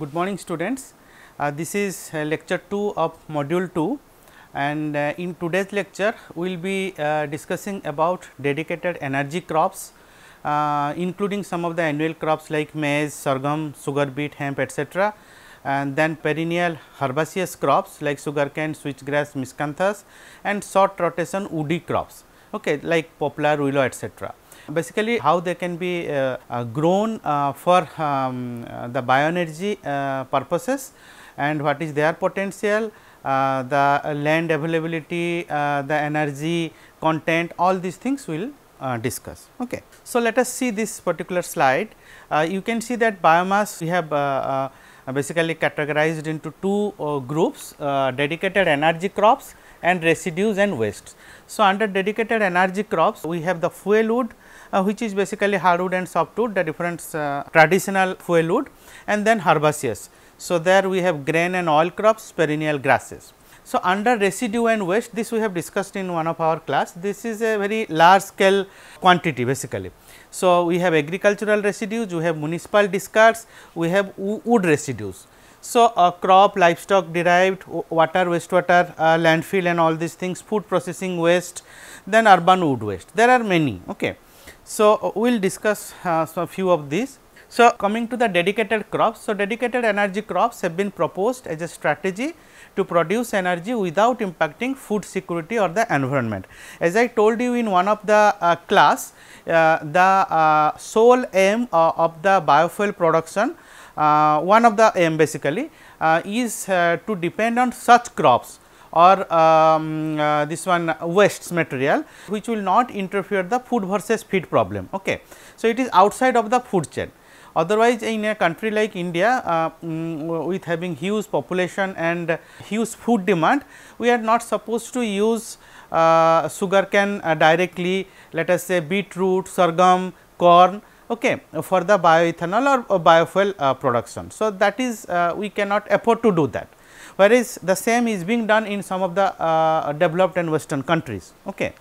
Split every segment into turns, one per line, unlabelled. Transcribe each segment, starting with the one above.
good morning students. Uh, this is uh, lecture 2 of module 2 and uh, in today's lecture we will be uh, discussing about dedicated energy crops uh, including some of the annual crops like maize, sorghum, sugar beet, hemp etc. and then perennial herbaceous crops like sugarcane, switchgrass, miscanthus and short rotation woody crops okay, like poplar, willow etc basically how they can be uh, uh, grown uh, for um, the bioenergy purposes and what is their potential, the land availability, the energy content all these things we will uh, discuss. Okay. So, let us see this particular slide. Uh, you can see that biomass we have uh, basically categorized into two groups dedicated energy crops and residues and wastes. So, under dedicated energy crops we have the fuel wood uh, which is basically hardwood and softwood the different uh, traditional fuel wood and then herbaceous. So, there we have grain and oil crops perennial grasses. So, under residue and waste this we have discussed in one of our class this is a very large scale quantity basically. So, we have agricultural residues, we have municipal discards, we have wood residues. So, uh, crop, livestock derived, water, wastewater, uh, landfill and all these things, food processing waste, then urban wood waste, there are many. Okay. So, we will discuss uh, some few of these. So, coming to the dedicated crops. So, dedicated energy crops have been proposed as a strategy to produce energy without impacting food security or the environment. As I told you in one of the uh, class, uh, the uh, sole aim uh, of the biofuel production, uh, one of the aim basically is to depend on such crops or um, uh, this one wastes material which will not interfere the food versus feed problem. Okay. So, it is outside of the food chain. Otherwise, in a country like India uh, um, with having huge population and huge food demand, we are not supposed to use uh, sugar cane uh, directly let us say beetroot, sorghum, corn okay, for the bioethanol or, or biofuel uh, production. So, that is uh, we cannot afford to do that whereas the same is being done in some of the uh, developed and western countries. Okay.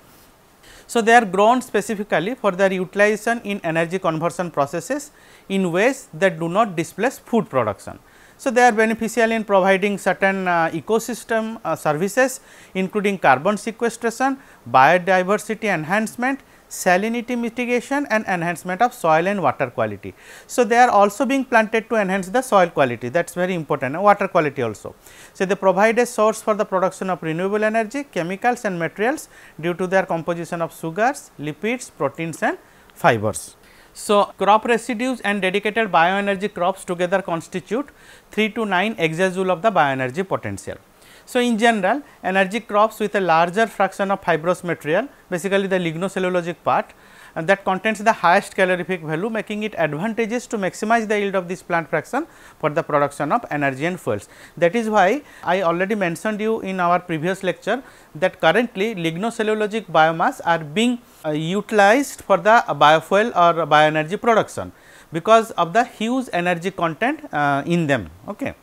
So, they are grown specifically for their utilization in energy conversion processes in ways that do not displace food production. So, they are beneficial in providing certain uh, ecosystem uh, services including carbon sequestration, biodiversity enhancement, salinity mitigation and enhancement of soil and water quality. So, they are also being planted to enhance the soil quality that is very important water quality also. So, they provide a source for the production of renewable energy, chemicals and materials due to their composition of sugars, lipids, proteins and fibers. So, crop residues and dedicated bioenergy crops together constitute 3 to 9 exajoule of the bioenergy potential. So, in general energy crops with a larger fraction of fibrous material basically the lignocellulosic part and that contains the highest calorific value making it advantageous to maximize the yield of this plant fraction for the production of energy and fuels. That is why I already mentioned you in our previous lecture that currently lignocellulosic biomass are being uh, utilized for the biofuel or bioenergy production because of the huge energy content uh, in them. Okay.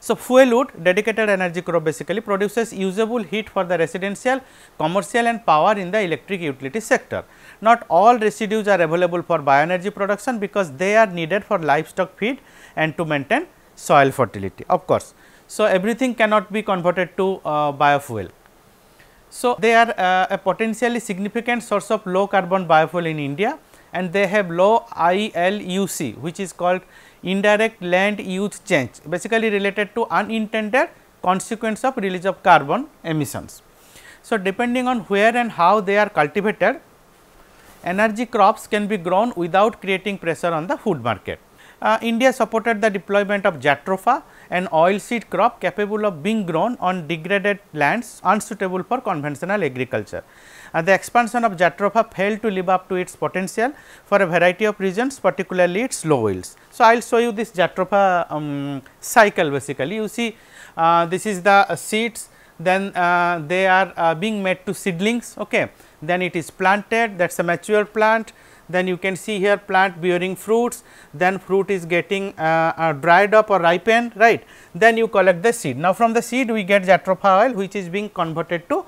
So, fuel wood dedicated energy crop basically produces usable heat for the residential, commercial and power in the electric utility sector. Not all residues are available for bioenergy production because they are needed for livestock feed and to maintain soil fertility of course. So, everything cannot be converted to uh, biofuel. So, they are uh, a potentially significant source of low carbon biofuel in India and they have low ILUC which is called indirect land use change basically related to unintended consequence of release of carbon emissions. So, depending on where and how they are cultivated, energy crops can be grown without creating pressure on the food market. Uh, India supported the deployment of jatropha, an oilseed crop capable of being grown on degraded lands unsuitable for conventional agriculture. Uh, the expansion of jatropha failed to live up to its potential for a variety of reasons, particularly its low yields. So, I will show you this Jatropha um, cycle basically you see uh, this is the uh, seeds then uh, they are uh, being made to seedlings okay then it is planted that is a mature plant then you can see here plant bearing fruits then fruit is getting uh, uh, dried up or ripened right then you collect the seed now from the seed we get jatropha oil which is being converted to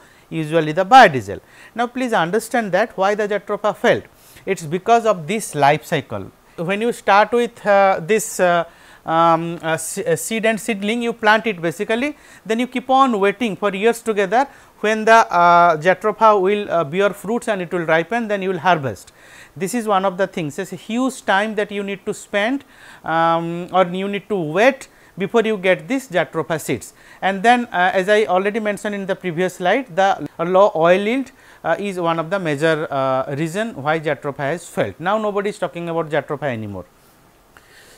usually the biodiesel now please understand that why the jatropha failed it's because of this life cycle when you start with uh, this uh, um, uh, uh, seed and seedling you plant it basically then you keep on waiting for years together when the uh, jatropha will bear fruits and it will ripen then you will harvest. This is one of the things it is a huge time that you need to spend um, or you need to wait before you get this jatropha seeds. And then as I already mentioned in the previous slide the low oil yield uh, is one of the major uh, reason why jatropha has failed. Now, nobody is talking about jatropha anymore.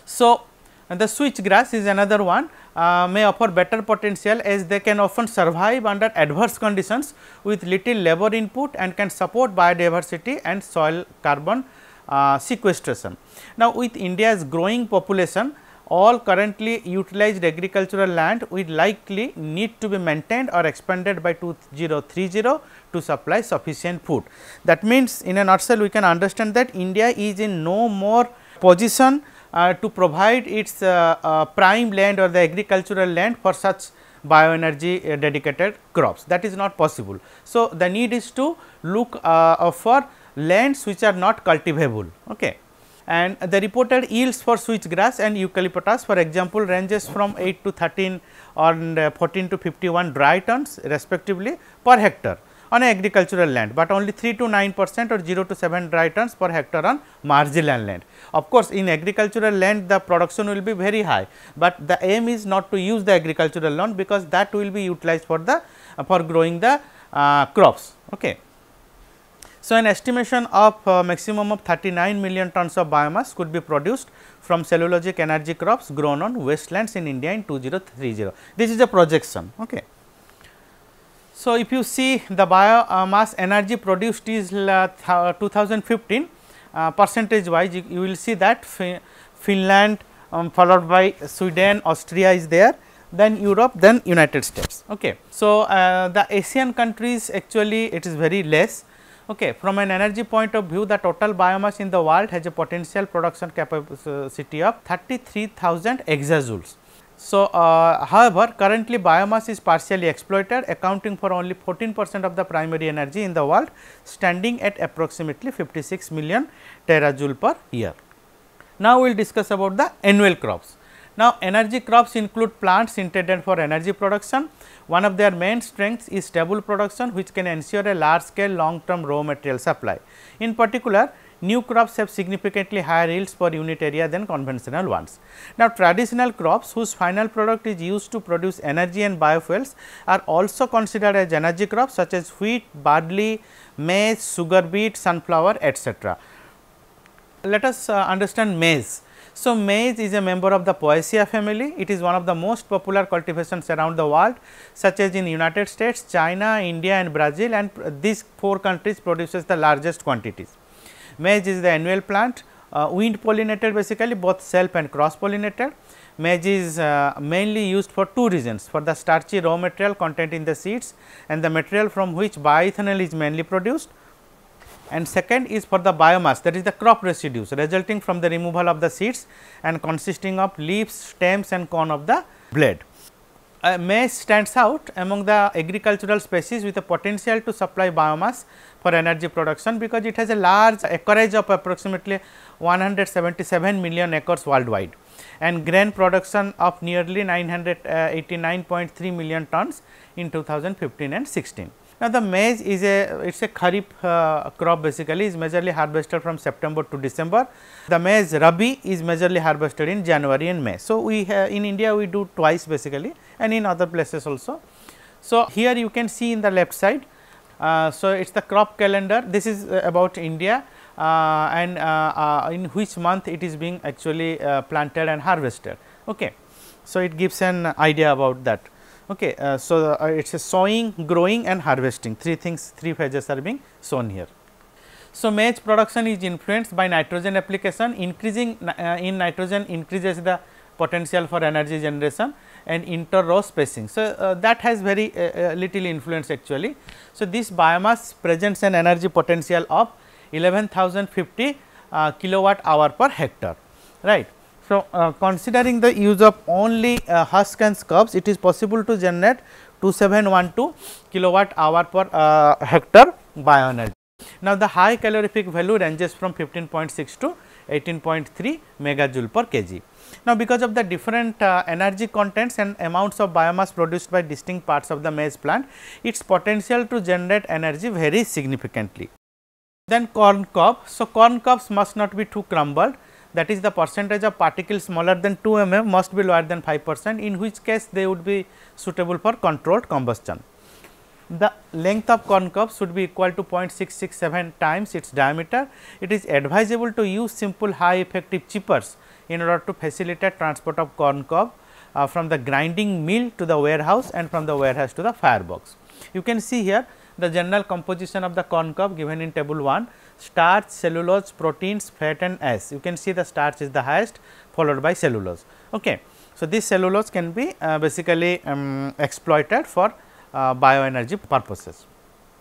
So, the switchgrass is another one uh, may offer better potential as they can often survive under adverse conditions with little labor input and can support biodiversity and soil carbon uh, sequestration. Now, with India's growing population, all currently utilized agricultural land will likely need to be maintained or expanded by 2030 to supply sufficient food. That means, in a nutshell we can understand that India is in no more position uh, to provide its uh, uh, prime land or the agricultural land for such bioenergy uh, dedicated crops that is not possible. So, the need is to look uh, for lands which are not cultivable. Okay and the reported yields for switchgrass and eucalyptus for example ranges from 8 to 13 or uh, 14 to 51 dry tons respectively per hectare on agricultural land, but only 3 to 9 percent or 0 to 7 dry tons per hectare on marginal land. Of course, in agricultural land the production will be very high, but the aim is not to use the agricultural land because that will be utilized for the uh, for growing the uh, crops. Okay. So, an estimation of uh, maximum of 39 million tons of biomass could be produced from cellulosic energy crops grown on wastelands in India in 2030. This is a projection. Okay. So, if you see the biomass energy produced is uh, 2015 uh, percentage wise you, you, will see that Finland um, followed by Sweden, Austria is there then Europe, then United States. Okay. So, uh, the Asian countries actually it is very less Okay. From an energy point of view, the total biomass in the world has a potential production capacity of 33,000 exajoules. So, uh, however, currently biomass is partially exploited accounting for only 14 percent of the primary energy in the world standing at approximately 56 million terajoule per year. Now, we will discuss about the annual crops. Now, energy crops include plants intended for energy production one of their main strengths is stable production which can ensure a large scale long term raw material supply. In particular, new crops have significantly higher yields per unit area than conventional ones. Now, traditional crops whose final product is used to produce energy and biofuels are also considered as energy crops such as wheat, barley, maize, sugar beet, sunflower etc. Let us uh, understand maize. So, maize is a member of the Poaceae family. It is one of the most popular cultivations around the world such as in United States, China, India and Brazil and these four countries produces the largest quantities. Maize is the annual plant, uh, wind pollinated basically both self and cross pollinated. Maize is uh, mainly used for two reasons for the starchy raw material content in the seeds and the material from which bioethanol is mainly produced and second is for the biomass that is the crop residues resulting from the removal of the seeds and consisting of leaves, stems and corn of the blade. Uh, maize stands out among the agricultural species with a potential to supply biomass for energy production because it has a large acreage of approximately 177 million acres worldwide and grain production of nearly 989.3 million tons in 2015 and 16. Now, the maize is a it is a kharif uh, crop basically is majorly harvested from September to December. The maize rabi is majorly harvested in January and May. So, we in India we do twice basically and in other places also. So, here you can see in the left side. Uh, so, it is the crop calendar this is uh, about India uh, and uh, uh, in which month it is being actually planted and harvested. Okay. So, it gives an idea about that. Okay, uh, so uh, it is sowing, growing and harvesting three things three phases are being shown here. So, maize production is influenced by nitrogen application increasing uh, in nitrogen increases the potential for energy generation and inter row spacing. So, uh, that has very uh, uh, little influence actually. So, this biomass presents an energy potential of 11050 kilowatt hour per hectare right. So, uh, considering the use of only uh, husk and scuffs, it is possible to generate 2712 kilowatt hour per uh, hectare bioenergy. Now, the high calorific value ranges from 15.6 to 18.3 megajoule per kg. Now, because of the different uh, energy contents and amounts of biomass produced by distinct parts of the maize plant, its potential to generate energy varies significantly. Then corn cob. So, corn cobs must not be too crumbled that is the percentage of particles smaller than 2 mm must be lower than 5 percent in which case they would be suitable for controlled combustion. The length of concave should be equal to 0.667 times its diameter. It is advisable to use simple high effective chippers in order to facilitate transport of concave uh, from the grinding mill to the warehouse and from the warehouse to the firebox. You can see here the general composition of the concave given in table 1 starch, cellulose, proteins, fat and S. You can see the starch is the highest followed by cellulose. Okay. So, this cellulose can be uh, basically um, exploited for uh, bioenergy purposes.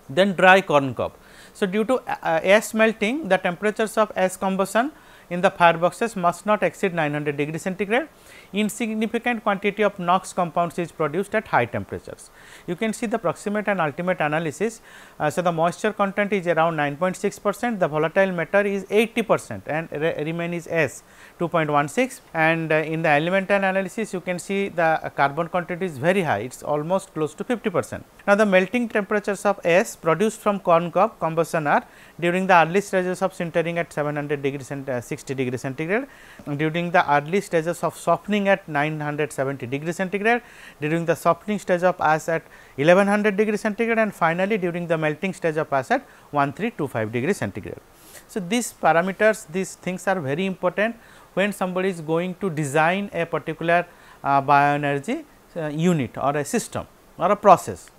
Then dry corn cob. So, due to uh, ash melting the temperatures of ash combustion in the fireboxes must not exceed 900 degree centigrade insignificant quantity of NOx compounds is produced at high temperatures. You can see the proximate and ultimate analysis. Uh, so, the moisture content is around 9.6 percent, the volatile matter is 80 percent and re remain is S 2.16 and uh, in the elemental analysis you can see the carbon content is very high, it is almost close to 50 percent. Now, the melting temperatures of S produced from corn cob combustion are during the early stages of sintering at 700 degrees and uh, 60 degrees centigrade, during the early stages of softening at 970 degree centigrade, during the softening stage of ice at 1100 degree centigrade and finally, during the melting stage of ice at 1325 degree centigrade. So, these parameters these things are very important when somebody is going to design a particular uh, bioenergy uh, unit or a system or a process.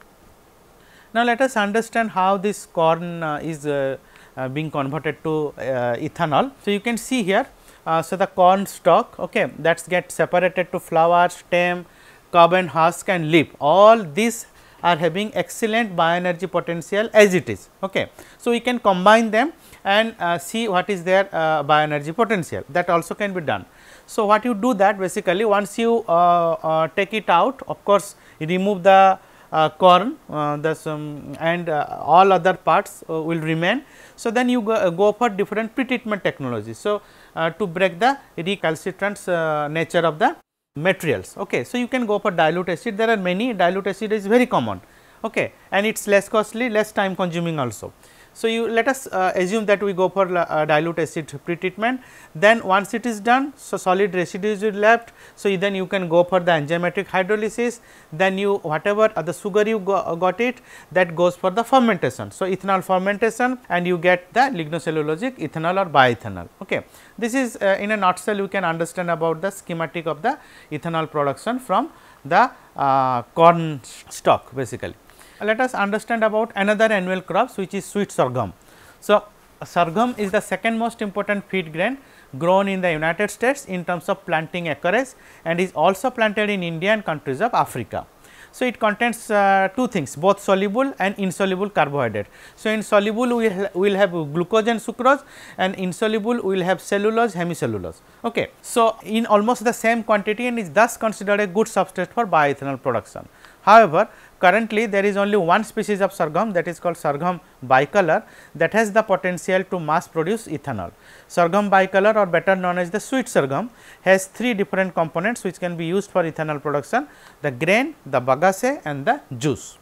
Now, let us understand how this corn uh, is uh, uh, being converted to uh, ethanol. So, you can see here uh, so, the corn stalk okay, that's get separated to flower, stem, carbon husk and leaf all these are having excellent bioenergy potential as it is. Okay. So, we can combine them and uh, see what is their uh, bioenergy potential that also can be done. So, what you do that basically once you uh, uh take it out of course, you remove the uh, corn the um, and all other parts will remain. So, then you go, go for different pretreatment technologies. So, uh, to break the recalcitrant uh, nature of the materials. Okay. So, you can go for dilute acid, there are many dilute acid is very common okay. and it is less costly, less time consuming also. So, you let us uh, assume that we go for uh, dilute acid pretreatment. Then once it is done, so solid residues is left. So, then you can go for the enzymatic hydrolysis. Then you whatever uh, the sugar you go, uh, got it that goes for the fermentation. So, ethanol fermentation and you get the lignocellulosic ethanol or bioethanol. Okay. This is uh, in a nutshell you can understand about the schematic of the ethanol production from the uh, corn stock basically let us understand about another annual crops which is sweet sorghum. So, sorghum is the second most important feed grain grown in the United States in terms of planting acreage and is also planted in India and countries of Africa. So, it contains uh, two things both soluble and insoluble carbohydrate. So, in soluble we will have glucose and sucrose and insoluble we will have cellulose hemicellulose. Okay. So, in almost the same quantity and is thus considered a good substrate for bioethanol production. However, currently there is only one species of sorghum that is called sorghum bicolor that has the potential to mass produce ethanol. Sorghum bicolor or better known as the sweet sorghum has three different components which can be used for ethanol production the grain, the bagasse and the juice.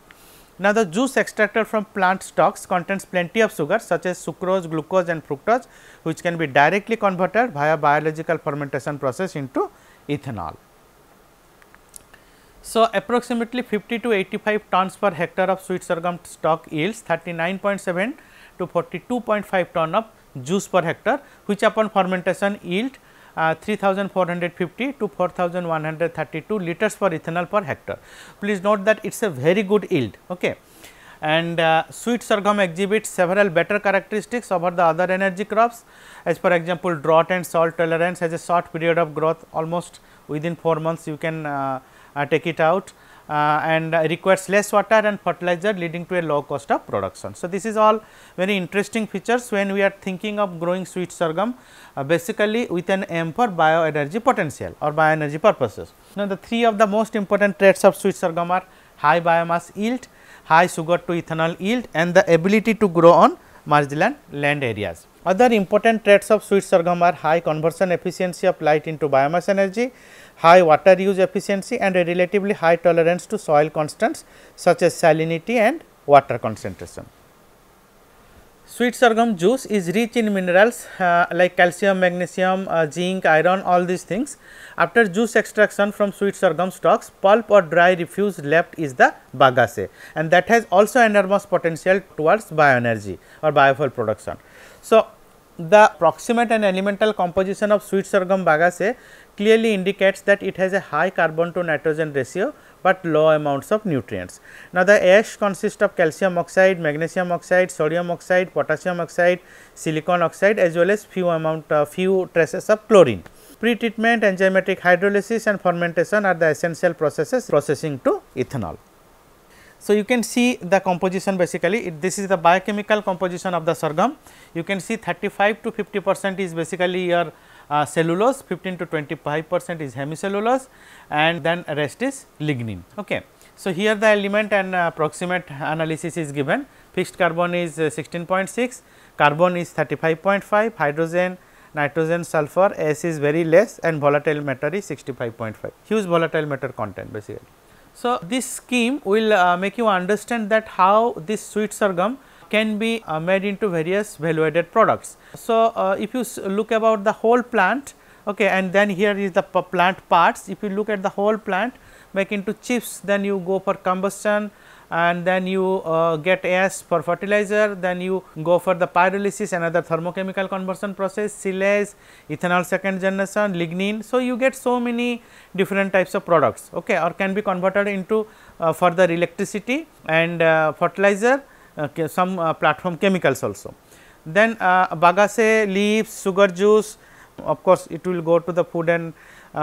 Now, the juice extracted from plant stalks contains plenty of sugars such as sucrose, glucose and fructose which can be directly converted via biological fermentation process into ethanol. So, approximately 50 to 85 tons per hectare of sweet sorghum stock yields 39.7 to 42.5 ton of juice per hectare which upon fermentation yield uh, 3450 to 4132 liters per ethanol per hectare. Please note that it is a very good yield. Okay. And uh, sweet sorghum exhibits several better characteristics over the other energy crops as for example, drought and salt tolerance has a short period of growth almost within 4 months you can uh, uh, take it out uh, and requires less water and fertilizer leading to a low cost of production. So, this is all very interesting features when we are thinking of growing sweet sorghum uh, basically with an aim for bioenergy potential or bioenergy purposes. Now, the three of the most important traits of sweet sorghum are high biomass yield, high sugar to ethanol yield and the ability to grow on marginal land areas. Other important traits of sweet sorghum are high conversion efficiency of light into biomass energy high water use efficiency and a relatively high tolerance to soil constants such as salinity and water concentration. Sweet sorghum juice is rich in minerals uh, like calcium, magnesium, uh, zinc, iron all these things. After juice extraction from sweet sorghum stalks, pulp or dry refuse left is the bagasse and that has also enormous potential towards bioenergy or biofuel production. So, the proximate and elemental composition of sweet sorghum bagasse clearly indicates that it has a high carbon to nitrogen ratio, but low amounts of nutrients. Now, the ash consists of calcium oxide, magnesium oxide, sodium oxide, potassium oxide, silicon oxide as well as few amount uh, few traces of chlorine. Pretreatment, enzymatic hydrolysis and fermentation are the essential processes processing to ethanol. So, you can see the composition basically it, this is the biochemical composition of the sorghum. You can see 35 to 50 percent is basically your uh, cellulose 15 to 25 percent is hemicellulose and then rest is lignin. Okay. So, here the element and uh, proximate analysis is given fixed carbon is 16.6, uh, carbon is 35.5, hydrogen nitrogen sulfur S is very less and volatile matter is 65.5 huge volatile matter content basically. So, this scheme will uh, make you understand that how this sweet sorghum can be uh, made into various value added products. So, uh, if you look about the whole plant okay, and then here is the plant parts, if you look at the whole plant make into chips then you go for combustion and then you uh, get S for fertilizer, then you go for the pyrolysis another thermochemical conversion process, silage, ethanol second generation, lignin. So, you get so many different types of products okay, or can be converted into uh, further electricity and uh, fertilizer uh, some uh, platform chemicals also. Then uh, bagasse, leaves, sugar juice of course, it will go to the food and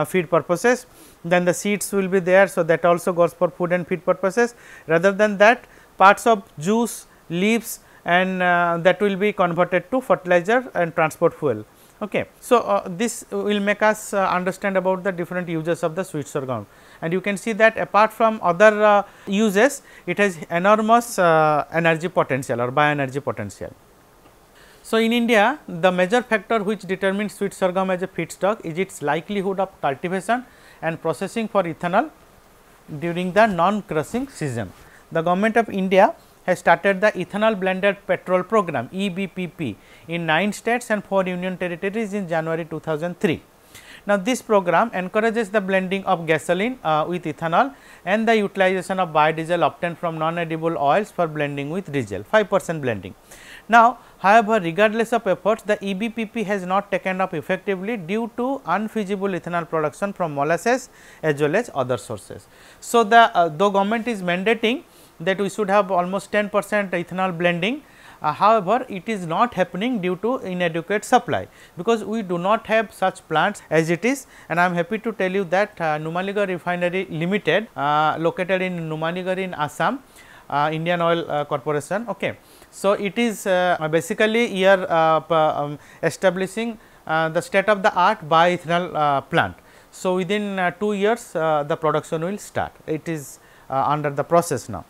feed purposes. Then the seeds will be there. So, that also goes for food and feed purposes rather than that parts of juice, leaves and that will be converted to fertilizer and transport fuel. Okay. So, uh, this will make us uh, understand about the different uses of the sweet sorghum and you can see that apart from other uh, uses it has enormous uh, energy potential or bioenergy potential. So, in India the major factor which determines sweet sorghum as a feedstock is its likelihood of cultivation and processing for ethanol during the non-crushing season. The government of India has started the ethanol blended petrol program EBPP in 9 states and 4 union territories in January 2003. Now, this program encourages the blending of gasoline uh, with ethanol and the utilization of biodiesel obtained from non-edible oils for blending with diesel 5 percent blending. Now, however, regardless of efforts the EBPP has not taken up effectively due to unfeasible ethanol production from molasses as well as other sources. So, the uh, though government is mandating that we should have almost 10 percent ethanol blending, uh, however, it is not happening due to inadequate supply because we do not have such plants as it is and I am happy to tell you that uh, Numaligarh Refinery Limited uh, located in Numaligarh in Assam, uh, Indian Oil uh, Corporation. Okay. So, it is uh, basically here um, establishing the state of the art bioethanol plant. So, within 2 years the production will start, it is under the process now.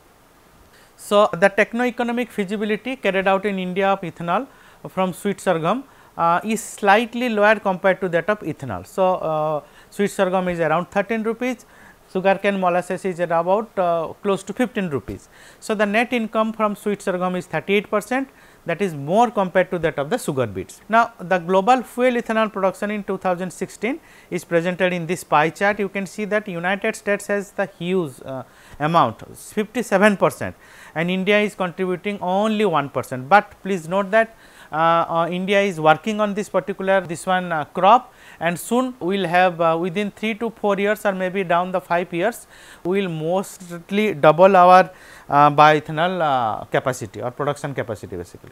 So, the techno-economic feasibility carried out in India of ethanol from sweet sorghum uh, is slightly lower compared to that of ethanol. So, uh, sweet sorghum is around 13 rupees, sugarcane molasses is at about uh, close to 15 rupees. So, the net income from sweet sorghum is 38 percent that is more compared to that of the sugar beets. Now, the global fuel ethanol production in 2016 is presented in this pie chart. You can see that United States has the huge uh, amount 57 percent and India is contributing only 1 percent. But please note that uh, uh India is working on this particular this one uh, crop and soon we will have uh, within 3 to 4 years or maybe down the 5 years, we will mostly double our uh, bioethanol uh, capacity or production capacity basically.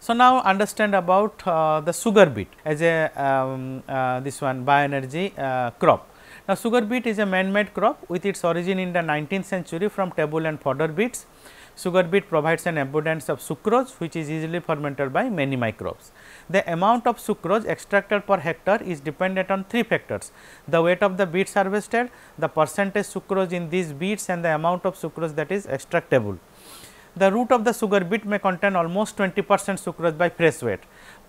So, now understand about uh, the sugar beet as a um, this one bioenergy crop. Now, sugar beet is a man-made crop with its origin in the 19th century from table and fodder beets. Sugar beet provides an abundance of sucrose which is easily fermented by many microbes. The amount of sucrose extracted per hectare is dependent on three factors. The weight of the beets harvested, the percentage sucrose in these beets and the amount of sucrose that is extractable. The root of the sugar beet may contain almost 20 percent sucrose by fresh weight.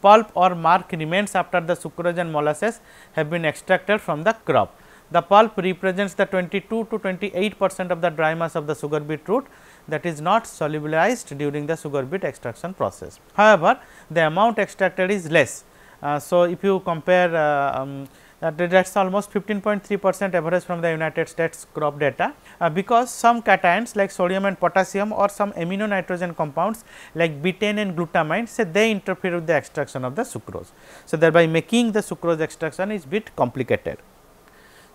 Pulp or mark remains after the sucrose and molasses have been extracted from the crop. The pulp represents the 22 to 28 percent of the dry mass of the sugar beet root that is not solubilized during the sugar beet extraction process. However, the amount extracted is less. Uh, so, if you compare uh, um, that, that is almost 15.3 percent average from the United States crop data, uh, because some cations like sodium and potassium or some amino nitrogen compounds like betaine and glutamine say they interfere with the extraction of the sucrose. So, thereby making the sucrose extraction is bit complicated.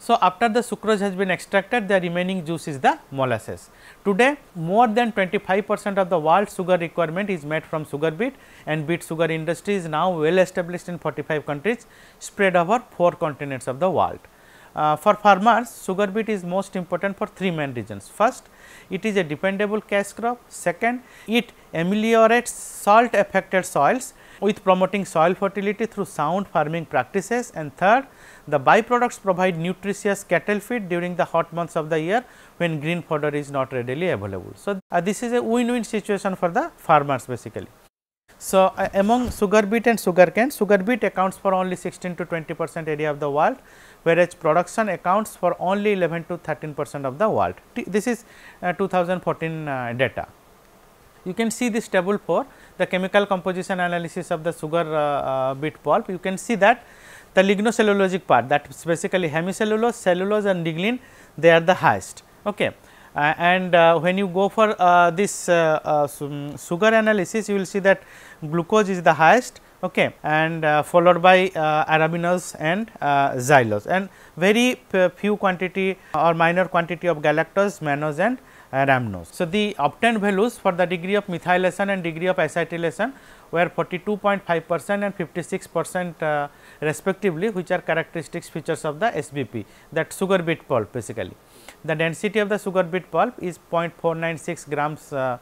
So, after the sucrose has been extracted the remaining juice is the molasses. Today more than 25 percent of the world sugar requirement is made from sugar beet and beet sugar industry is now well established in 45 countries spread over 4 continents of the world. Uh, for farmers sugar beet is most important for three main reasons. First it is a dependable cash crop, second it ameliorates salt affected soils with promoting soil fertility through sound farming practices and third the byproducts provide nutritious cattle feed during the hot months of the year when green fodder is not readily available. So, uh, this is a win-win situation for the farmers basically. So, uh, among sugar beet and sugar cane, sugar beet accounts for only 16 to 20 percent area of the world, whereas production accounts for only 11 to 13 percent of the world. T this is uh, 2014 uh, data. You can see this table for the chemical composition analysis of the sugar uh, uh, beet pulp. You can see that the lignocellulosic part that is basically hemicellulose, cellulose and lignin they are the highest. Okay. Uh, and uh, when you go for uh, this uh, uh, sugar analysis you will see that glucose is the highest okay and uh, followed by arabinose and xylose and very few quantity or minor quantity of galactose mannose and rhamnose so the obtained values for the degree of methylation and degree of acetylation were 42.5 percent and 56 percent respectively which are characteristics features of the SBP that sugar beet pulp basically. The density of the sugar beet pulp is 0.496 grams uh,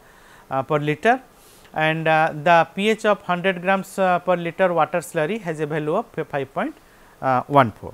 uh, per liter and uh, the pH of 100 grams uh, per liter water slurry has a value of 5.14. Uh,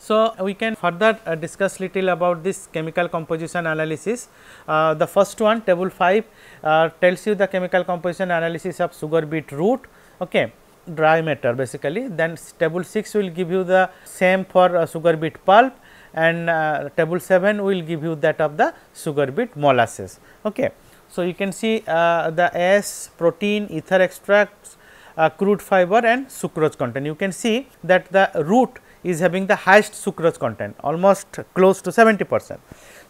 so, we can further uh, discuss little about this chemical composition analysis. Uh, the first one table 5 uh, tells you the chemical composition analysis of sugar beet root. Okay dry matter basically then table 6 will give you the same for uh, sugar beet pulp and uh, table 7 will give you that of the sugar beet molasses. Okay. So, you can see uh, the S protein ether extracts uh, crude fiber and sucrose content. You can see that the root is having the highest sucrose content almost close to 70 percent.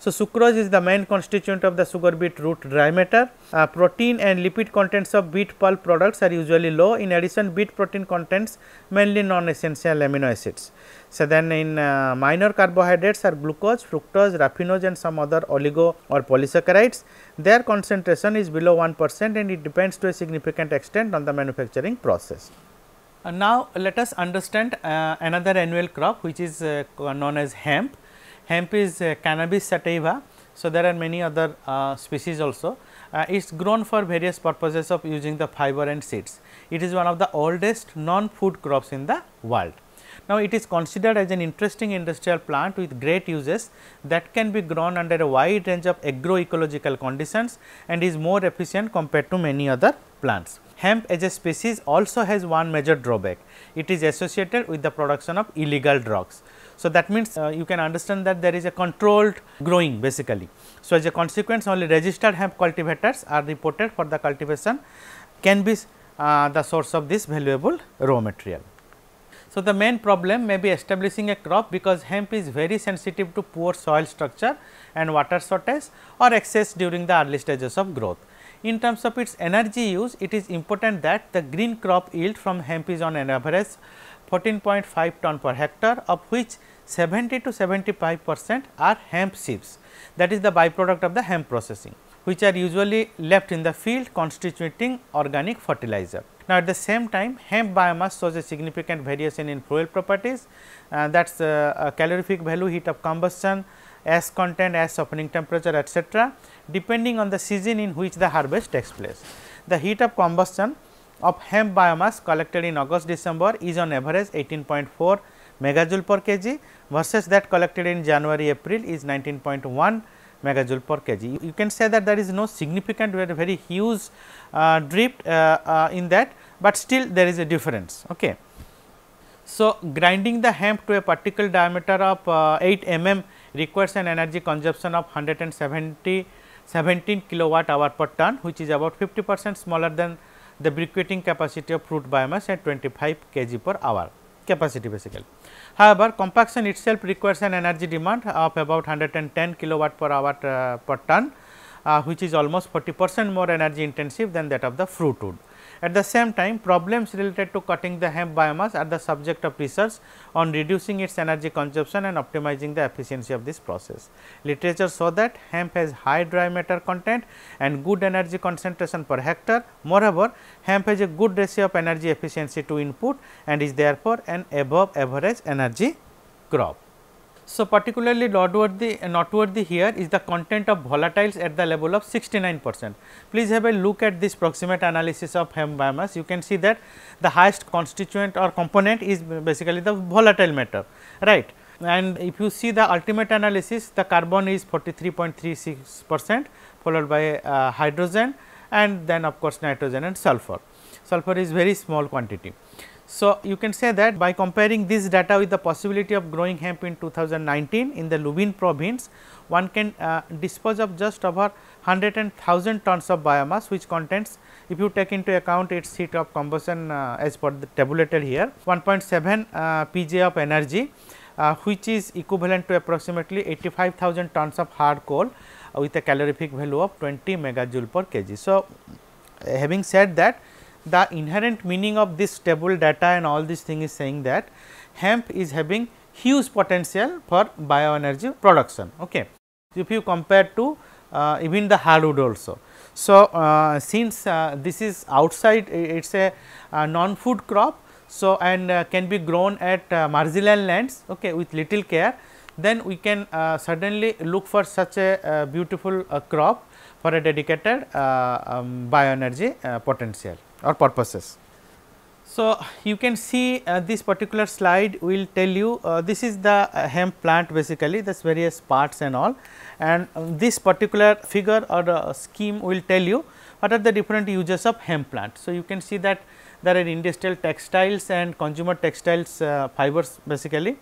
So, sucrose is the main constituent of the sugar beet root dry matter. Uh, protein and lipid contents of beet pulp products are usually low. In addition, beet protein contents mainly non-essential amino acids. So, then in uh, minor carbohydrates are glucose, fructose, raffinose and some other oligo or polysaccharides. Their concentration is below 1 percent and it depends to a significant extent on the manufacturing process. Uh, now, let us understand uh, another annual crop which is uh, known as hemp hemp is uh, cannabis sativa. So, there are many other uh, species also. Uh, it is grown for various purposes of using the fiber and seeds. It is one of the oldest non-food crops in the world. Now, it is considered as an interesting industrial plant with great uses that can be grown under a wide range of agroecological conditions and is more efficient compared to many other plants. Hemp as a species also has one major drawback. It is associated with the production of illegal drugs. So, that means uh, you can understand that there is a controlled growing basically. So, as a consequence only registered hemp cultivators are reported for the cultivation can be uh, the source of this valuable raw material. So, the main problem may be establishing a crop because hemp is very sensitive to poor soil structure and water shortage or excess during the early stages of growth. In terms of its energy use, it is important that the green crop yield from hemp is on an average 14.5 ton per hectare of which 70 to 75 percent are hemp seeds. that is the byproduct of the hemp processing which are usually left in the field constituting organic fertilizer. Now, at the same time hemp biomass shows a significant variation in fuel properties uh, that is uh, calorific value, heat of combustion, ash content, ash softening temperature etc., depending on the season in which the harvest takes place. The heat of combustion of hemp biomass collected in August December is on average 18.4 megajoule per kg versus that collected in January April is 19.1 megajoule per kg. You can say that there is no significant very huge uh, drift uh, uh, in that, but still there is a difference. Okay. So, grinding the hemp to a particle diameter of uh, 8 mm requires an energy consumption of 170 17 kilowatt hour per ton which is about 50 percent smaller than the briquetting capacity of fruit biomass at 25 kg per hour capacity basically. However, compaction itself requires an energy demand of about 110 kilowatt per hour uh, per ton, uh, which is almost 40 percent more energy intensive than that of the fruit wood. At the same time, problems related to cutting the hemp biomass are the subject of research on reducing its energy consumption and optimizing the efficiency of this process. Literature show that hemp has high dry matter content and good energy concentration per hectare. Moreover, hemp has a good ratio of energy efficiency to input and is therefore an above average energy crop. So, particularly noteworthy, noteworthy here is the content of volatiles at the level of 69 percent. Please have a look at this proximate analysis of HEM biomass. You can see that the highest constituent or component is basically the volatile matter, right. And if you see the ultimate analysis, the carbon is 43.36 percent followed by uh, hydrogen and then of course, nitrogen and sulfur. Sulfur is very small quantity. So, you can say that by comparing this data with the possibility of growing hemp in 2019 in the Lubin province, one can uh, dispose of just over 100,000 tons of biomass which contains if you take into account its heat of combustion uh, as per the tabulated here 1.7 uh, PJ of energy uh, which is equivalent to approximately 85,000 tons of hard coal uh, with a calorific value of 20 megajoule per kg. So, having said that the inherent meaning of this table data and all these thing is saying that hemp is having huge potential for bioenergy production. Okay. If you compare to uh, even the hardwood also. So, uh, since uh, this is outside it is a uh, non-food crop, so and uh, can be grown at uh, marginal lands okay, with little care, then we can suddenly look for such a beautiful crop for a dedicated um, bioenergy potential or purposes. So, you can see uh, this particular slide will tell you uh, this is the uh, hemp plant basically this various parts and all and um, this particular figure or scheme will tell you what are the different uses of hemp plant. So, you can see that there are industrial textiles and consumer textiles uh, fibers basically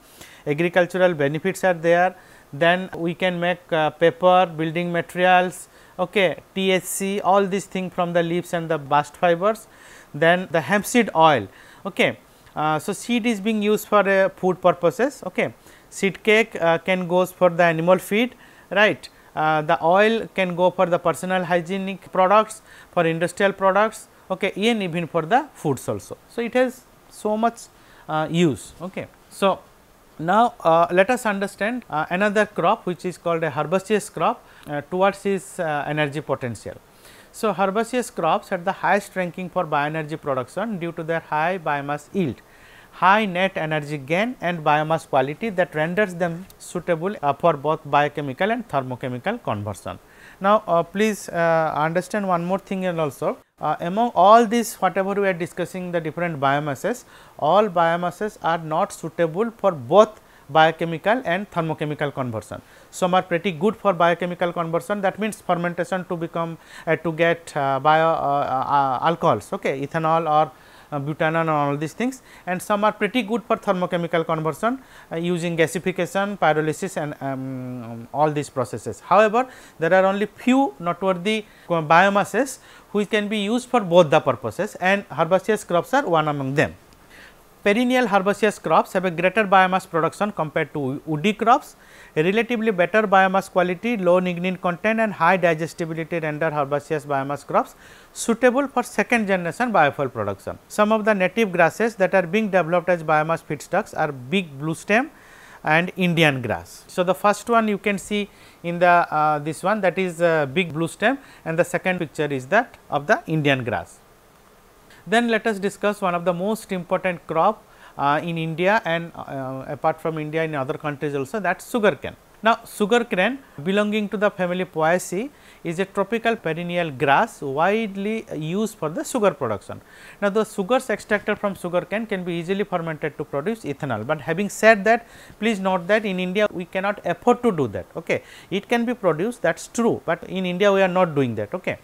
agricultural benefits are there then we can make uh, paper building materials okay, THC all these things from the leaves and the bast fibers, then the hemp seed oil. Okay. Uh, so, seed is being used for uh, food purposes. Okay. Seed cake uh, can goes for the animal feed, right. Uh, the oil can go for the personal hygienic products, for industrial products, okay, and even for the foods also. So, it has so much uh, use. Okay. So, now, uh, let us understand uh, another crop which is called a herbaceous crop uh, towards its uh, energy potential. So, herbaceous crops had the highest ranking for bioenergy production due to their high biomass yield, high net energy gain and biomass quality that renders them suitable uh, for both biochemical and thermochemical conversion. Now, uh, please understand one more thing and also uh, among all these whatever we are discussing the different biomasses, all biomasses are not suitable for both biochemical and thermochemical conversion. Some are pretty good for biochemical conversion that means fermentation to become uh, to get uh, bio uh, uh, uh, alcohols okay ethanol or uh, butanon and all these things and some are pretty good for thermochemical conversion uh, using gasification, pyrolysis and um, um all these processes. However, there are only few noteworthy uh, biomasses which can be used for both the purposes and herbaceous crops are one among them perennial herbaceous crops have a greater biomass production compared to woody crops. Relatively better biomass quality, low lignin content and high digestibility render herbaceous biomass crops suitable for second generation biofuel production. Some of the native grasses that are being developed as biomass feedstocks are big blue stem and Indian grass. So, the first one you can see in the uh, this one that is uh, big blue stem and the second picture is that of the Indian grass. Then let us discuss one of the most important crop uh, in India and uh, apart from India in other countries also that is sugarcane. Now, sugarcane belonging to the family Poaceae is a tropical perennial grass widely used for the sugar production. Now, the sugars extracted from sugarcane can be easily fermented to produce ethanol, but having said that please note that in India we cannot afford to do that. Okay. It can be produced that is true, but in India we are not doing that. Okay.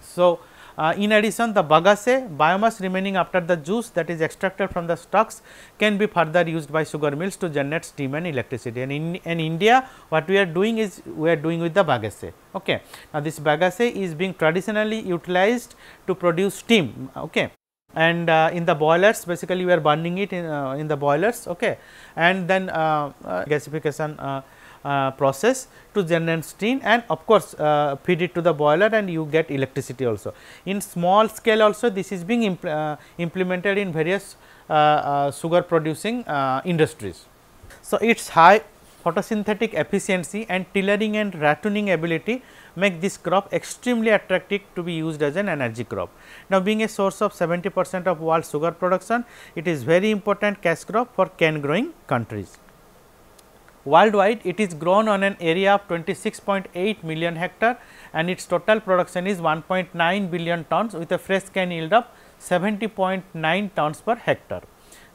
So, uh, in addition, the bagasse biomass remaining after the juice that is extracted from the stalks can be further used by sugar mills to generate steam and electricity. And in, in India, what we are doing is we are doing with the bagasse. Okay. Now, this bagasse is being traditionally utilized to produce steam. Okay and uh, in the boilers basically we are burning it in, uh, in the boilers okay and then uh, uh, gasification uh, uh, process to generate steam and of course, uh, feed it to the boiler and you get electricity also. In small scale also this is being uh, implemented in various sugar producing industries. So, its high photosynthetic efficiency and tillering and ratooning ability make this crop extremely attractive to be used as an energy crop. Now, being a source of 70 percent of world sugar production, it is very important cash crop for cane growing countries. Worldwide, it is grown on an area of 26.8 million hectare and its total production is 1.9 billion tons with a fresh cane yield of 70.9 tons per hectare.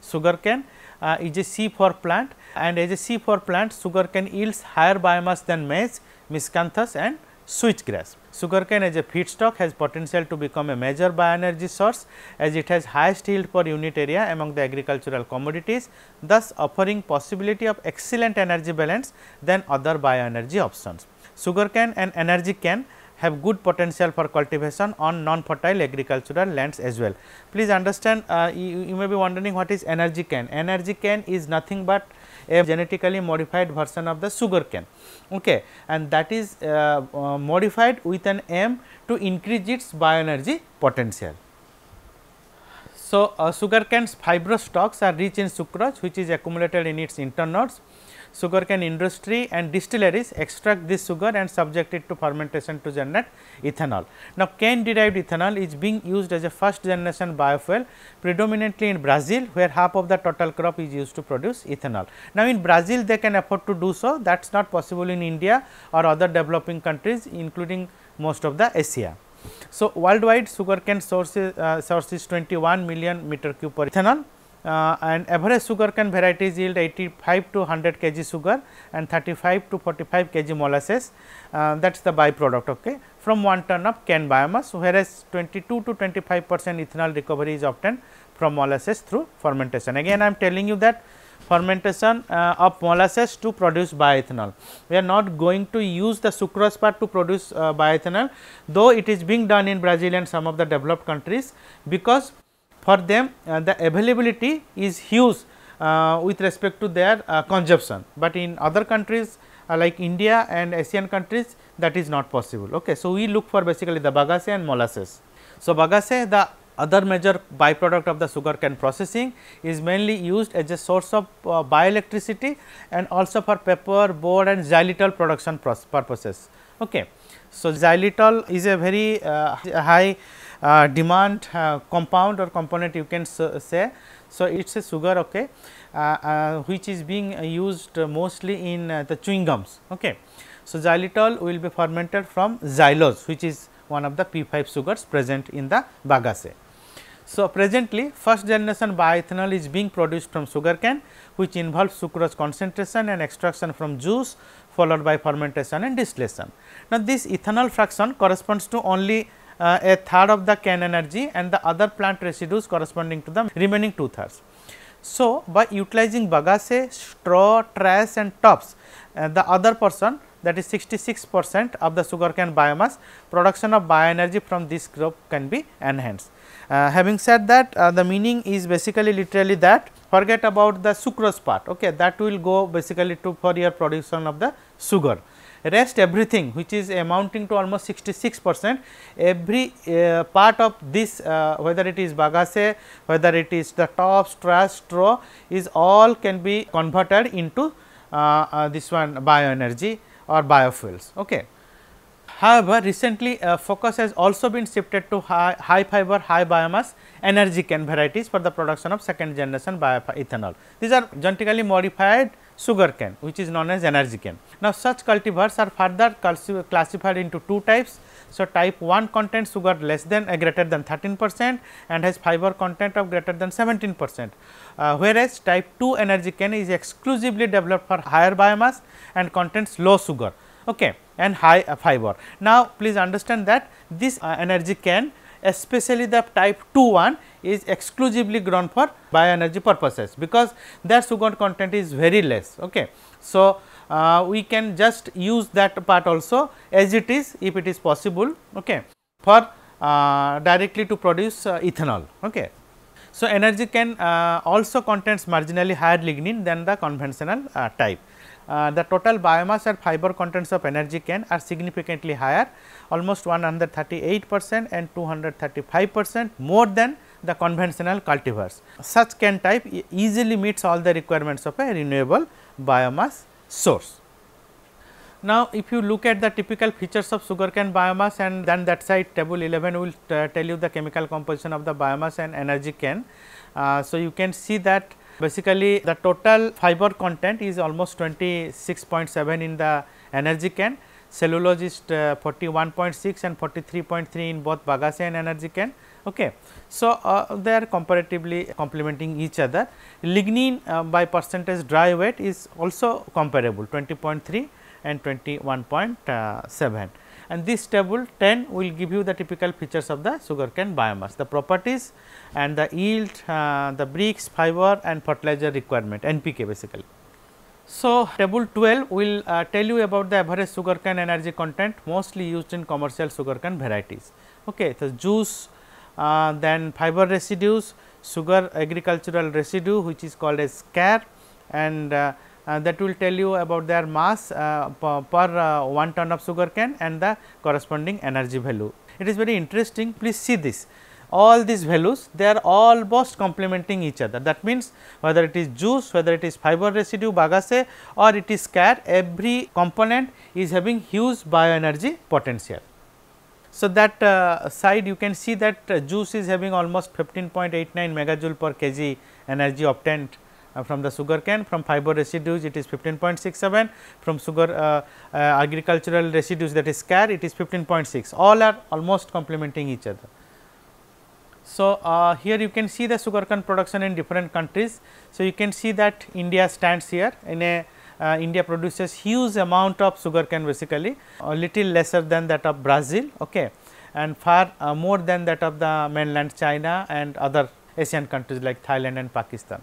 Sugarcane uh, is a C4 plant and as a C4 plant, sugarcane yields higher biomass than maize, miscanthus and switch grass. Sugarcane as a feedstock has potential to become a major bioenergy source as it has highest yield per unit area among the agricultural commodities, thus offering possibility of excellent energy balance than other bioenergy options. Sugarcane and energy cane have good potential for cultivation on non-fertile agricultural lands as well. Please understand, uh, you, you, may be wondering what is energy cane. Energy cane is nothing but a genetically modified version of the sugarcane okay and that is uh, uh, modified with an M to increase its bioenergy potential so uh, sugarcane's fibrous stalks are rich in sucrose which is accumulated in its internodes sugarcane industry and distilleries extract this sugar and subject it to fermentation to generate ethanol. Now, cane derived ethanol is being used as a first generation biofuel predominantly in Brazil where half of the total crop is used to produce ethanol. Now, in Brazil they can afford to do so that is not possible in India or other developing countries including most of the Asia. So, worldwide sugarcane sources, uh, sources 21 million meter cube per ethanol uh, and average sugar cane varieties yield 85 to 100 kg sugar and 35 to 45 kg molasses uh, that is the byproduct okay, from 1 ton of cane biomass whereas, 22 to 25 percent ethanol recovery is obtained from molasses through fermentation. Again I am telling you that fermentation uh, of molasses to produce bioethanol. We are not going to use the sucrose part to produce uh, bioethanol though it is being done in Brazil and some of the developed countries because for them uh, the availability is huge uh, with respect to their uh, consumption, but in other countries uh, like India and Asian countries that is not possible. Okay. So, we look for basically the bagasse and molasses. So, bagasse the other major byproduct of the sugar cane processing is mainly used as a source of uh, bioelectricity and also for paper, board and xylitol production purposes. Okay. So, xylitol is a very uh, high uh, demand uh, compound or component you can say. So, it is a sugar okay, uh, uh which is being uh, used mostly in the chewing gums. Okay. So, xylitol will be fermented from xylose which is one of the P5 sugars present in the bagasse. So, presently first generation bioethanol is being produced from sugar cane, which involves sucrose concentration and extraction from juice followed by fermentation and distillation. Now, this ethanol fraction corresponds to only uh, a third of the can energy and the other plant residues corresponding to the remaining two thirds. So, by utilizing bagasse, straw, trash and tops, uh, the other person that is 66 percent of the sugarcane biomass production of bioenergy from this group can be enhanced. Uh, having said that uh, the meaning is basically literally that forget about the sucrose part okay that will go basically to for your production of the sugar rest everything which is amounting to almost 66 percent every uh, part of this uh, whether it is bagasse whether it is the top straw straw is all can be converted into uh, uh, this one bioenergy or biofuels. Okay. However, recently uh, focus has also been shifted to high, high, fiber, high biomass energy can varieties for the production of second generation bioethanol. These are genetically modified sugar cane which is known as energy cane. Now, such cultivars are further classified into two types. So, type 1 contains sugar less than uh, greater than 13 percent and has fiber content of greater than 17 percent, uh, whereas type 2 energy cane is exclusively developed for higher biomass and contains low sugar okay, and high uh, fiber. Now, please understand that this uh, energy cane especially the type 2 one is exclusively grown for bioenergy purposes because their sugar content is very less. Okay. So, uh, we can just use that part also as it is if it is possible okay, for uh, directly to produce uh, ethanol. Okay. So, energy can uh, also contains marginally higher lignin than the conventional uh, type. Uh, the total biomass and fiber contents of energy can are significantly higher almost 138 percent and 235 percent more than the conventional cultivars. Such can type easily meets all the requirements of a renewable biomass source. Now, if you look at the typical features of sugarcane biomass and then that side table 11 will tell you the chemical composition of the biomass and energy can. Uh, so, you can see that basically the total fiber content is almost 26.7 in the energy can, cellulose is uh, 41.6 and 43.3 in both bagasse and energy can Okay. So, uh, they are comparatively complementing each other. Lignin uh, by percentage dry weight is also comparable 20.3 and 21.7 and this table 10 will give you the typical features of the sugarcane biomass, the properties and the yield, uh, the bricks, fiber and fertilizer requirement NPK basically. So, table 12 will uh, tell you about the average sugarcane energy content mostly used in commercial sugarcane varieties. Okay, so, juice uh, then fiber residues, sugar agricultural residue which is called as scar and uh, uh, that will tell you about their mass uh, per, uh, 1 ton of sugar cane and the corresponding energy value. It is very interesting please see this all these values they are almost complementing each other that means whether it is juice whether it is fiber residue bagasse or it is scar every component is having huge bioenergy potential. So, that uh, side you can see that uh, juice is having almost 15.89 megajoule per kg energy obtained uh, from the sugar cane, from fiber residues it is 15.67, from sugar uh, uh, agricultural residues that is CAR it is 15.6, all are almost complementing each other. So, uh, here you can see the sugar cane production in different countries. So, you can see that India stands here in a uh, India produces huge amount of sugarcane basically a little lesser than that of Brazil okay, and far uh, more than that of the mainland China and other Asian countries like Thailand and Pakistan.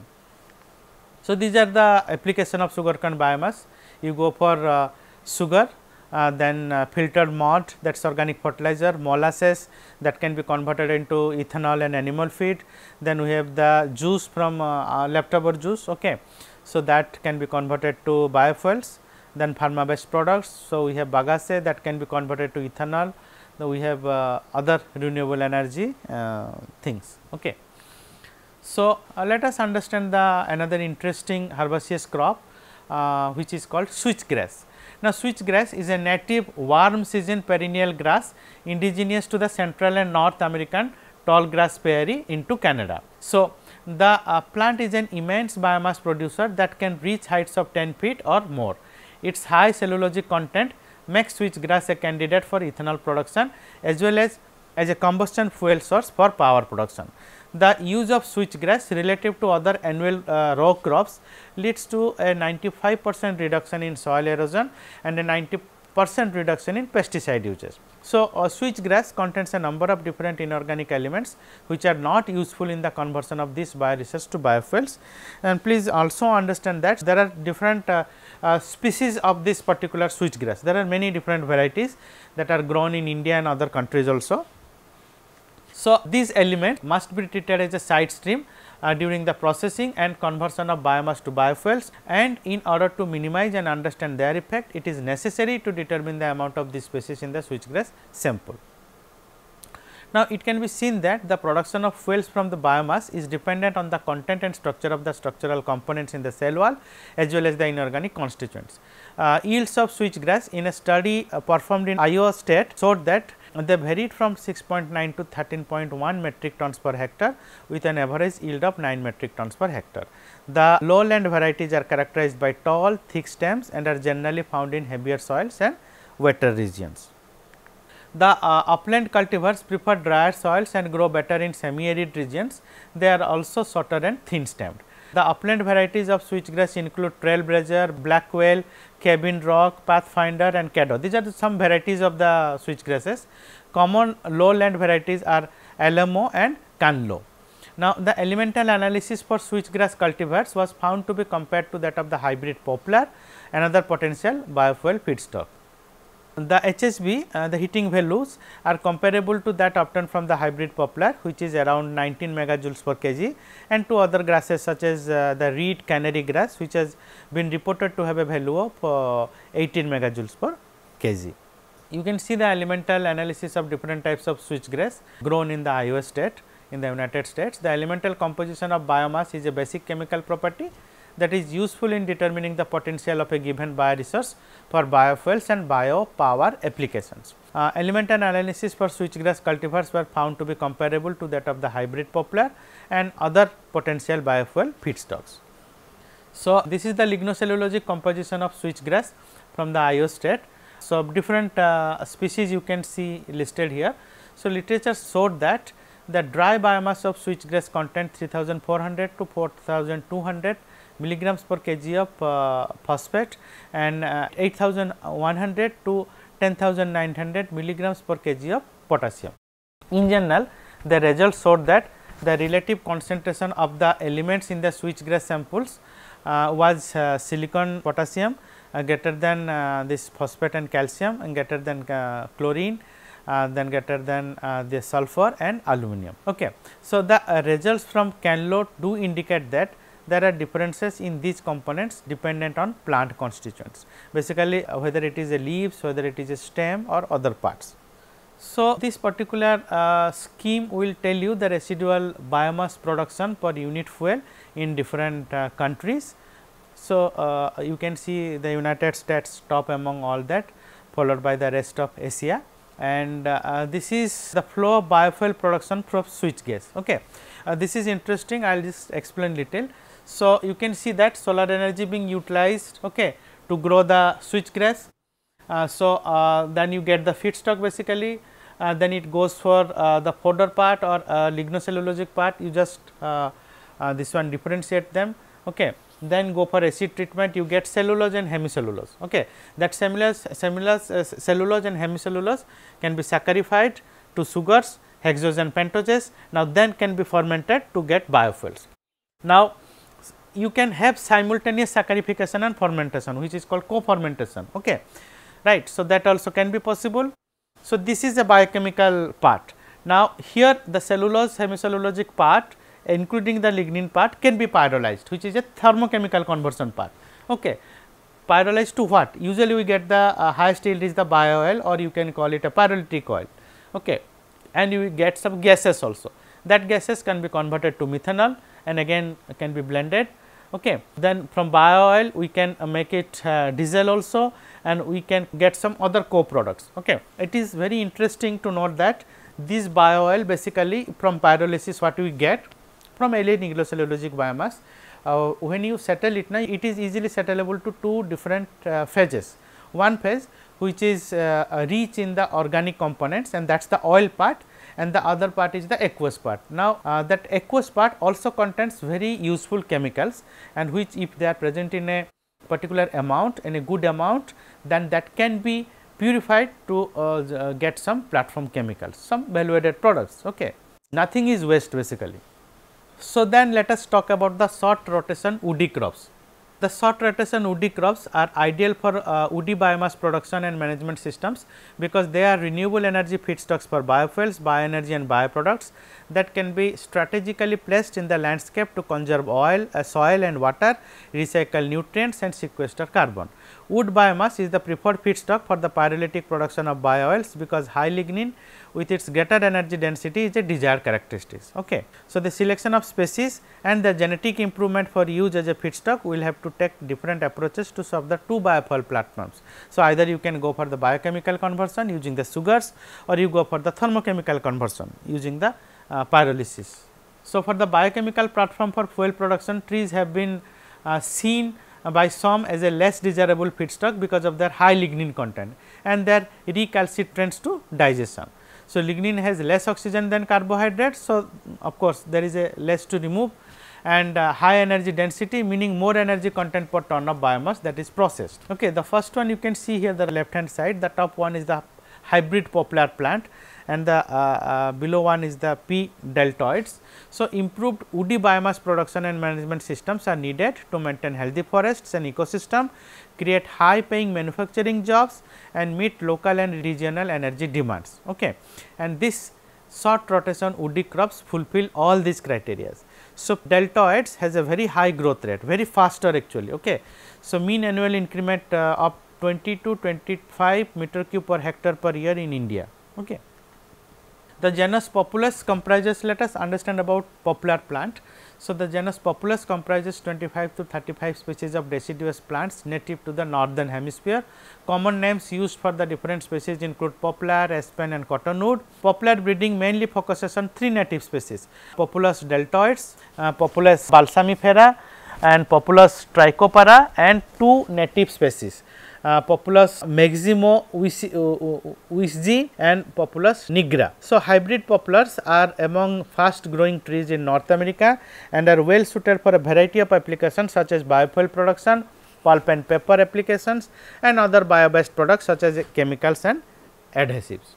So, these are the application of sugarcane biomass you go for uh, sugar uh, then uh, filtered malt that is organic fertilizer, molasses that can be converted into ethanol and animal feed. Then we have the juice from uh, leftover juice. Okay. So, that can be converted to biofuels then pharma based products. So, we have bagasse that can be converted to ethanol, then we have uh, other renewable energy uh, things. Okay. So, uh, let us understand the another interesting herbaceous crop uh, which is called switchgrass. Now, switchgrass is a native warm season perennial grass indigenous to the central and north American tall grass prairie into Canada. So, the uh, plant is an immense biomass producer that can reach heights of 10 feet or more. Its high cellulosic content makes switchgrass a candidate for ethanol production as well as as a combustion fuel source for power production. The use of switchgrass relative to other annual uh, row crops leads to a 95 percent reduction in soil erosion and a 90 percent reduction in pesticide uses. So, uh, switchgrass contains a number of different inorganic elements which are not useful in the conversion of this bioresource to biofuels. And please also understand that there are different uh, uh, species of this particular switchgrass. There are many different varieties that are grown in India and other countries also. So, these elements must be treated as a side stream uh, during the processing and conversion of biomass to biofuels and in order to minimize and understand their effect it is necessary to determine the amount of these species in the switchgrass sample. Now, it can be seen that the production of fuels from the biomass is dependent on the content and structure of the structural components in the cell wall as well as the inorganic constituents. Uh, yields of switchgrass in a study uh, performed in Iowa state showed that and they varied from 6.9 to 13.1 metric tons per hectare with an average yield of 9 metric tons per hectare. The lowland varieties are characterized by tall thick stems and are generally found in heavier soils and wetter regions. The uh, upland cultivars prefer drier soils and grow better in semi-arid regions. They are also shorter and thin stemmed. The upland varieties of switchgrass include trailblazer, blackwell, cabin rock, pathfinder and caddo. These are some varieties of the switchgrasses. Common lowland varieties are alamo and canlo. Now, the elemental analysis for switchgrass cultivars was found to be compared to that of the hybrid poplar, another potential biofuel feedstock the HSV uh, the heating values are comparable to that obtained from the hybrid poplar which is around 19 megajoules per kg and to other grasses such as uh, the reed canary grass which has been reported to have a value of uh, 18 megajoules per kg. You can see the elemental analysis of different types of switchgrass grown in the Iowa state in the United States. The elemental composition of biomass is a basic chemical property that is useful in determining the potential of a given bioresource for biofuels and biopower applications. Uh, element and analysis for switchgrass cultivars were found to be comparable to that of the hybrid poplar and other potential biofuel feedstocks. So, this is the lignocellulosic composition of switchgrass from the IO state. So, different uh, species you can see listed here. So, literature showed that the dry biomass of switchgrass contained 3400 to 4200 milligrams per kg of uh, phosphate and uh, 8100 to 10900 milligrams per kg of potassium. In general, the results showed that the relative concentration of the elements in the switchgrass samples uh, was uh, silicon potassium uh, greater than uh, this phosphate and calcium and greater than uh, chlorine uh, then greater than uh, the sulfur and aluminum. Okay. So, the uh, results from Canload do indicate that there are differences in these components dependent on plant constituents, basically whether it is a leaves, whether it is a stem or other parts. So, this particular uh, scheme will tell you the residual biomass production per unit fuel in different uh, countries. So, uh, you can see the United States top among all that followed by the rest of Asia and uh, uh, this is the flow of biofuel production from switch gas. Okay. Uh, this is interesting, I will just explain little. So, you can see that solar energy being utilized okay, to grow the switch grass. Uh, so, uh, then you get the feedstock basically, uh, then it goes for the fodder part or lignocellulosic part, you just this one differentiate them. Okay then go for acid treatment you get cellulose and hemicellulose. Okay. That cellulose, cellulose, uh, cellulose and hemicellulose can be saccharified to sugars, hexoses and pentoses now then can be fermented to get biofuels. Now, you can have simultaneous saccharification and fermentation which is called co-fermentation. Okay. Right. So, that also can be possible. So, this is a biochemical part. Now, here the cellulose hemicellulosic part including the lignin part can be pyrolyzed which is a thermochemical conversion part. Okay. Pyrolyzed to what? Usually we get the uh, highest yield is the biooil or you can call it a pyrolytic oil okay. and you get some gases also. That gases can be converted to methanol and again can be blended. Okay. Then from biooil we can uh, make it uh, diesel also and we can get some other co-products. Okay. It is very interesting to note that this biooil basically from pyrolysis what we get from alien nigrocellulogic biomass. Uh, when you settle it now, it is easily settleable to two different uh, phases. One phase which is uh, rich in the organic components and that is the oil part and the other part is the aqueous part. Now, uh, that aqueous part also contains very useful chemicals and which if they are present in a particular amount in a good amount then that can be purified to uh, uh, get some platform chemicals, some value added products. Okay. Nothing is waste basically. So, then let us talk about the short rotation woody crops. The short rotation woody crops are ideal for uh, woody biomass production and management systems because they are renewable energy feedstocks for biofuels, bioenergy and bioproducts that can be strategically placed in the landscape to conserve oil, uh, soil and water, recycle nutrients and sequester carbon. Wood biomass is the preferred feedstock for the pyrolytic production of biofuels because high lignin with its greater energy density is a desired characteristics. Okay. So, the selection of species and the genetic improvement for use as a feedstock will have to take different approaches to solve the two biofuel platforms. So, either you can go for the biochemical conversion using the sugars or you go for the thermochemical conversion using the uh, pyrolysis. So, for the biochemical platform for fuel production trees have been uh, seen by some as a less desirable feedstock because of their high lignin content and their recalcitrance to digestion. So, lignin has less oxygen than carbohydrates. So, of course, there is a less to remove and uh, high energy density meaning more energy content per ton of biomass that is processed. Okay, the first one you can see here the left hand side the top one is the hybrid poplar plant and the uh, uh, below one is the P deltoids. So, improved woody biomass production and management systems are needed to maintain healthy forests and ecosystem, create high paying manufacturing jobs and meet local and regional energy demands. Okay. And this short rotation woody crops fulfill all these criteria. So, deltoids has a very high growth rate, very faster actually. Okay. So, mean annual increment uh, of 20 to 25 meter cube per hectare per year in India. Okay. The genus Populus comprises, let us understand about poplar plant. So, the genus Populus comprises 25 to 35 species of deciduous plants native to the northern hemisphere. Common names used for the different species include poplar, aspen and cottonwood. Poplar breeding mainly focuses on three native species, Populus deltoides, uh, Populus balsamifera and Populus trichopara and two native species. Uh, populus maximo wisgi uh, uh, and populus nigra. So, hybrid poplars are among fast growing trees in North America and are well suited for a variety of applications such as biofuel production, pulp and paper applications and other bio-based products such as chemicals and adhesives.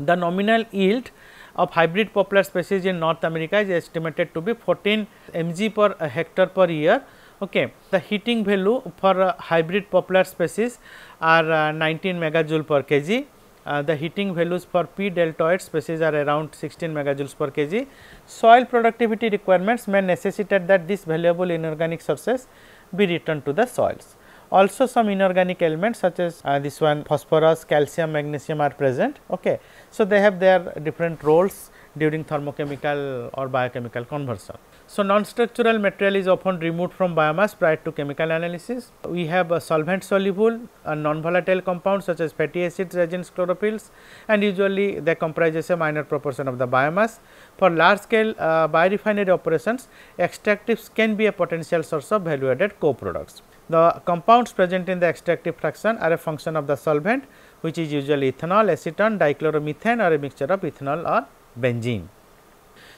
The nominal yield of hybrid poplar species in North America is estimated to be 14 mg per hectare per year Okay. The heating value for uh, hybrid poplar species are uh, 19 megajoule per kg. Uh, the heating values for P deltoid species are around 16 megajoules per kg. Soil productivity requirements may necessitate that these valuable inorganic sources be returned to the soils. Also some inorganic elements such as uh, this one phosphorus, calcium, magnesium are present. Okay. So, they have their different roles during thermochemical or biochemical conversion. So, non-structural material is often removed from biomass prior to chemical analysis. We have a solvent soluble and non-volatile compounds such as fatty acids, resins, chlorophylls and usually they comprise a minor proportion of the biomass. For large scale uh, biorefinery operations, extractives can be a potential source of value added co-products. The compounds present in the extractive fraction are a function of the solvent which is usually ethanol, acetone, dichloromethane or a mixture of ethanol or benzene.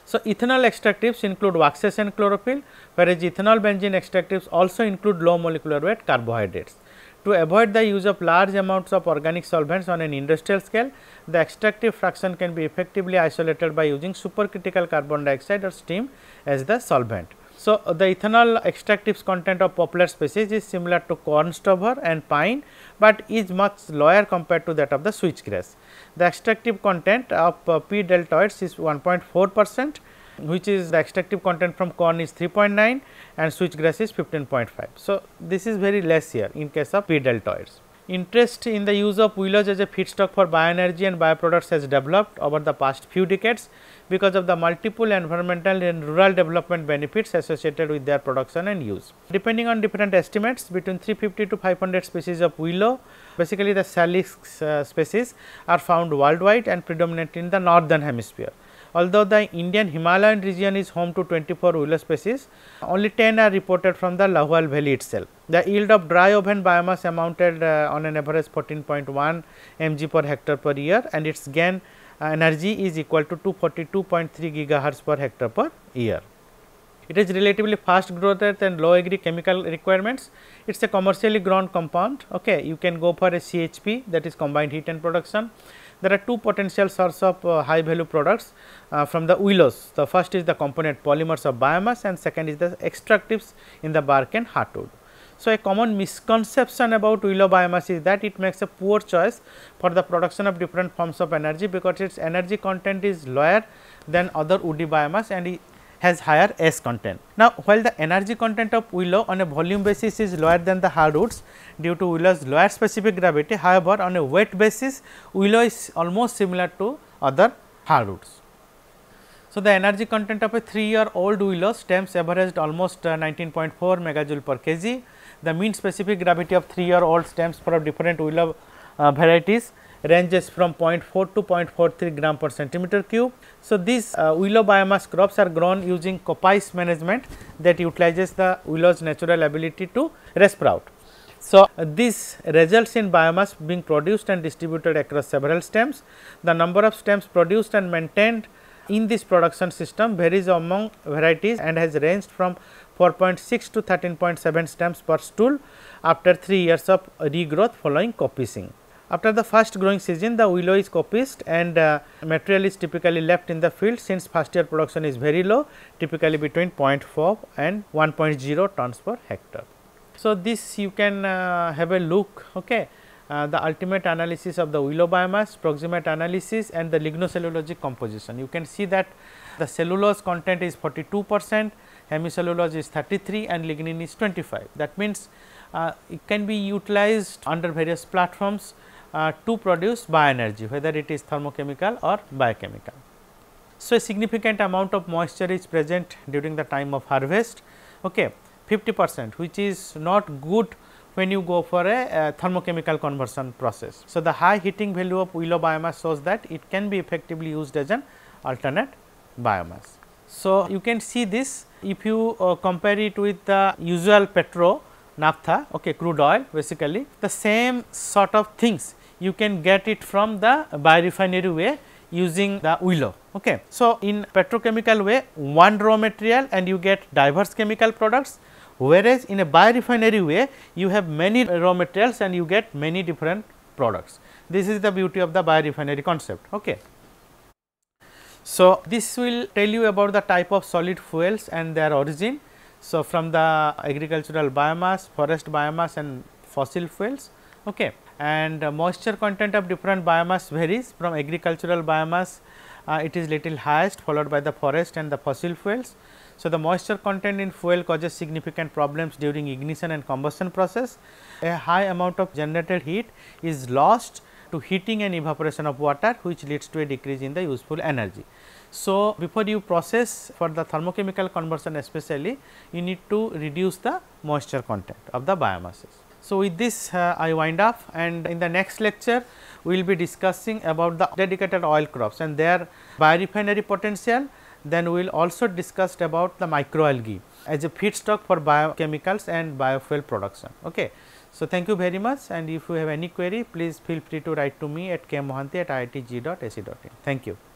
So, ethanol extractives include waxes and chlorophyll, whereas ethanol benzene extractives also include low molecular weight carbohydrates. To avoid the use of large amounts of organic solvents on an industrial scale, the extractive fraction can be effectively isolated by using supercritical carbon dioxide or steam as the solvent. So, uh, the ethanol extractives content of poplar species is similar to corn stubber and pine, but is much lower compared to that of the switchgrass. The extractive content of uh, P deltoids is 1.4 percent, which is the extractive content from corn is 3.9 and switchgrass is 15.5. So, this is very less here in case of P deltoids. Interest in the use of willows as a feedstock for bioenergy and bioproducts has developed over the past few decades because of the multiple environmental and rural development benefits associated with their production and use. Depending on different estimates between 350 to 500 species of willow basically the salix uh, species are found worldwide and predominantly in the northern hemisphere. Although the Indian Himalayan region is home to 24 wheeler species, only 10 are reported from the Lahual Valley itself. The yield of dry oven biomass amounted uh, on an average 14.1 mg per hectare per year and its gain uh, energy is equal to 242.3 gigahertz per hectare per year. It is relatively fast growth rate and low agri chemical requirements. It is a commercially grown compound. Okay, You can go for a CHP that is combined heat and production there are two potential source of uh, high value products uh, from the willows. The first is the component polymers of biomass and second is the extractives in the bark and heartwood. So, a common misconception about willow biomass is that it makes a poor choice for the production of different forms of energy because its energy content is lower than other woody biomass and has higher S content. Now, while the energy content of willow on a volume basis is lower than the hardwoods due to willow's lower specific gravity, however, on a weight basis willow is almost similar to other hardwoods. So, the energy content of a 3 year old willow stems averaged almost 19.4 uh, megajoule per kg. The mean specific gravity of 3 year old stems for different willow uh, varieties ranges from 0.4 to 0.43 gram per centimeter cube. So, these uh, willow biomass crops are grown using coppice management that utilizes the willow's natural ability to resprout. So, uh, this results in biomass being produced and distributed across several stems. The number of stems produced and maintained in this production system varies among varieties and has ranged from 4.6 to 13.7 stems per stool after 3 years of regrowth following coppicing. After the first growing season, the willow is coppiced and uh, material is typically left in the field since first year production is very low, typically between 0.4 and 1.0 tons per hectare. So, this you can uh, have a look, okay. Uh, the ultimate analysis of the willow biomass, proximate analysis and the lignocellulosic composition. You can see that the cellulose content is 42 percent, hemicellulose is 33 and lignin is 25. That means, uh, it can be utilized under various platforms uh, to produce bioenergy whether it is thermochemical or biochemical. So, a significant amount of moisture is present during the time of harvest okay, 50 percent which is not good when you go for a, thermochemical conversion process. So, the high heating value of willow biomass shows that it can be effectively used as an alternate biomass. So, you can see this if you uh, compare it with the usual petro naphtha okay, crude oil basically the same sort of things you can get it from the biorefinery way using the willow. Okay. So, in petrochemical way one raw material and you get diverse chemical products whereas, in a biorefinery way you have many raw materials and you get many different products. This is the beauty of the biorefinery concept. Okay. So, this will tell you about the type of solid fuels and their origin. So, from the agricultural biomass, forest biomass and fossil fuels. Okay and uh, moisture content of different biomass varies from agricultural biomass uh, it is little highest followed by the forest and the fossil fuels. So, the moisture content in fuel causes significant problems during ignition and combustion process. A high amount of generated heat is lost to heating and evaporation of water which leads to a decrease in the useful energy. So, before you process for the thermochemical conversion especially you need to reduce the moisture content of the biomasses. So, with this uh, I wind up and in the next lecture we will be discussing about the dedicated oil crops and their biorefinery potential. Then we will also discuss about the microalgae as a feedstock for biochemicals and biofuel production. Okay. So, thank you very much and if you have any query please feel free to write to me at kmohanty at iitg.ac.in. Thank you.